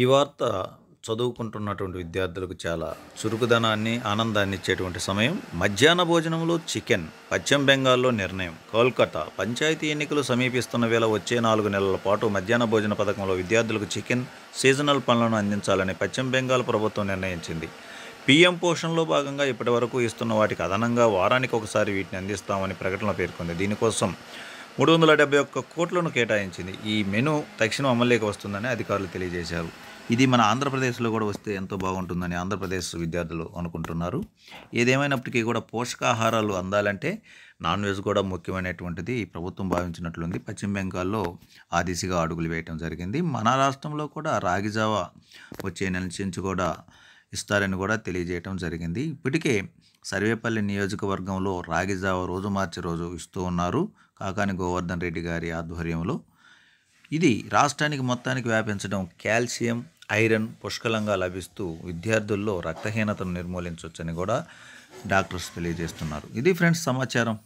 ఈ వార్త చదువుకుంటున్నటువంటి విద్యార్థులకు చాలా చురుకుదనాన్ని ఆనందాన్ని ఇచ్చేటువంటి సమయం మధ్యాహ్న భోజనంలో చికెన్ పశ్చిమ బెంగాల్లో నిర్ణయం కోల్కతా పంచాయతీ ఎన్నికలు సమీపిస్తున్న వేళ వచ్చే నాలుగు నెలల పాటు మధ్యాహ్న భోజన పథకంలో విద్యార్థులకు చికెన్ సీజనల్ పనులను అందించాలని పశ్చిమ బెంగాల్ ప్రభుత్వం నిర్ణయించింది పీఎం పోషణలో భాగంగా ఇప్పటి వరకు ఇస్తున్న వాటికి అదనంగా వారానికి ఒకసారి వీటిని అందిస్తామని ప్రకటనలో పేర్కొంది దీనికోసం మూడు వందల డెబ్బై ఒక్క కోట్లను కేటాయించింది ఈ మెను తక్షణం అమల్లోకి వస్తుందని అధికారులు తెలియజేశారు ఇది మన ఆంధ్రప్రదేశ్లో కూడా వస్తే ఎంతో బాగుంటుందని ఆంధ్రప్రదేశ్ విద్యార్థులు అనుకుంటున్నారు ఏదేమైనప్పటికీ కూడా పోషకాహారాలు అందాలంటే నాన్ వెజ్ కూడా ముఖ్యమైనటువంటిది ప్రభుత్వం భావించినట్లుంది పశ్చిమ బెంగాల్లో ఆ దిశగా అడుగులు వేయటం జరిగింది మన రాష్ట్రంలో కూడా రాగిజావ వచ్చే నెల నుంచి కూడా ఇస్తారని కూడా తెలియజేయటం జరిగింది ఇప్పటికే సర్వేపల్లి నియోజకవర్గంలో రాగిజావ రోజు మార్చి రోజు ఇస్తూ ఉన్నారు కాకాని గోవర్ధన్ రెడ్డి గారి ఆధ్వర్యంలో ఇది రాష్ట్రానికి మొత్తానికి వ్యాపించడం కాల్షియం ఐరన్ పుష్కలంగా లభిస్తూ విద్యార్థుల్లో రక్తహీనతను నిర్మూలించవచ్చని కూడా డాక్టర్స్ తెలియజేస్తున్నారు ఇది ఫ్రెండ్స్ సమాచారం